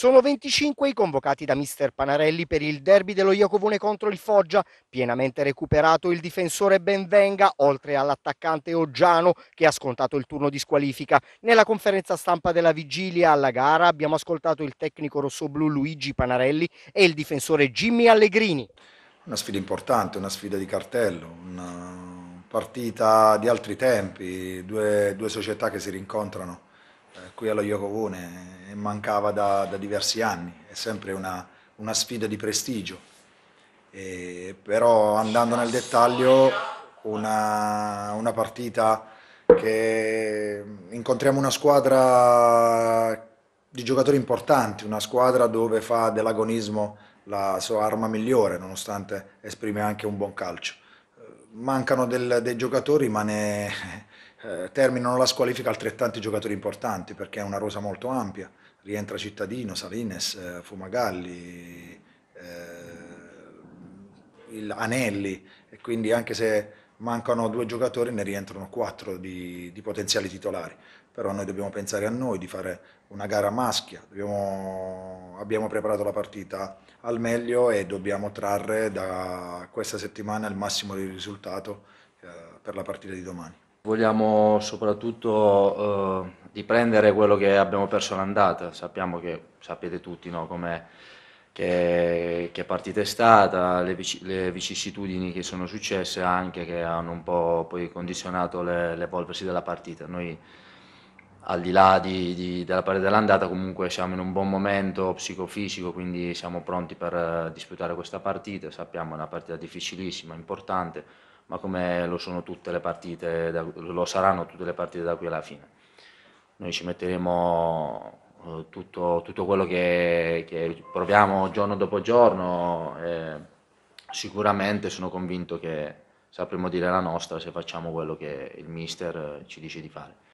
Sono 25 i convocati da mister Panarelli per il derby dello Iacovone contro il Foggia, pienamente recuperato il difensore Benvenga, oltre all'attaccante Oggiano che ha scontato il turno di squalifica. Nella conferenza stampa della vigilia alla gara abbiamo ascoltato il tecnico rossoblu Luigi Panarelli e il difensore Jimmy Allegrini. Una sfida importante, una sfida di cartello, una partita di altri tempi, due, due società che si rincontrano eh, qui allo Iocovone e eh, mancava da, da, diversi anni, è sempre una, una sfida di prestigio. E, però andando nel dettaglio, una, una partita che incontriamo una squadra di giocatori importanti, una squadra dove fa dell'agonismo la sua arma migliore, nonostante esprime anche un buon calcio. Eh, mancano del, dei giocatori, ma ne, eh, terminano la squalifica altrettanti giocatori importanti perché è una rosa molto ampia, rientra Cittadino, Salines, eh, Fumagalli, eh, Anelli e quindi anche se mancano due giocatori ne rientrano quattro di, di potenziali titolari, però noi dobbiamo pensare a noi, di fare una gara maschia, dobbiamo, abbiamo preparato la partita al meglio e dobbiamo trarre da questa settimana il massimo risultato eh, per la partita di domani. Vogliamo soprattutto eh, riprendere quello che abbiamo perso l'andata, sappiamo che, sapete tutti no, che, che, partita è stata, le, vic le, vicissitudini che sono successe anche che hanno un po' poi condizionato l'evolversi della partita. Noi al di là di, di, della parete dell'andata comunque siamo in un buon momento psicofisico, quindi siamo pronti per eh, disputare questa partita, sappiamo che è una partita difficilissima, importante, ma come lo, sono tutte le da, lo saranno tutte le partite da qui alla fine. Noi ci metteremo eh, tutto, tutto quello che, che, proviamo giorno dopo giorno e sicuramente sono convinto che sapremo dire la nostra se facciamo quello che il mister ci dice di fare.